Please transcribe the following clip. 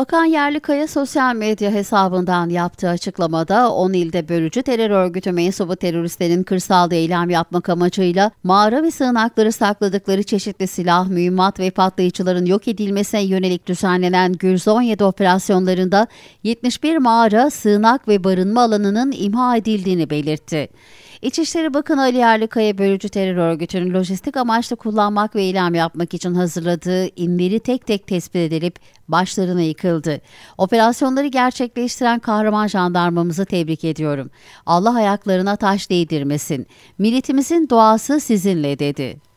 Bakan Yerlikaya sosyal medya hesabından yaptığı açıklamada 10 ilde bölücü terör örgütü mensubu teröristlerin kırsalda eylem yapmak amacıyla mağara ve sığınakları sakladıkları çeşitli silah, mühimmat ve patlayıcıların yok edilmesine yönelik düzenlenen Gürz operasyonlarında 71 mağara, sığınak ve barınma alanının imha edildiğini belirtti. İçişleri Bakanı Ali Yerlikaya bölücü terör örgütünün lojistik amaçlı kullanmak ve eylem yapmak için hazırladığı inleri tek tek tespit edilip başlarına yıkıldı. Operasyonları gerçekleştiren kahraman jandarmamızı tebrik ediyorum. Allah ayaklarına taş değdirmesin. Milletimizin duası sizinle dedi.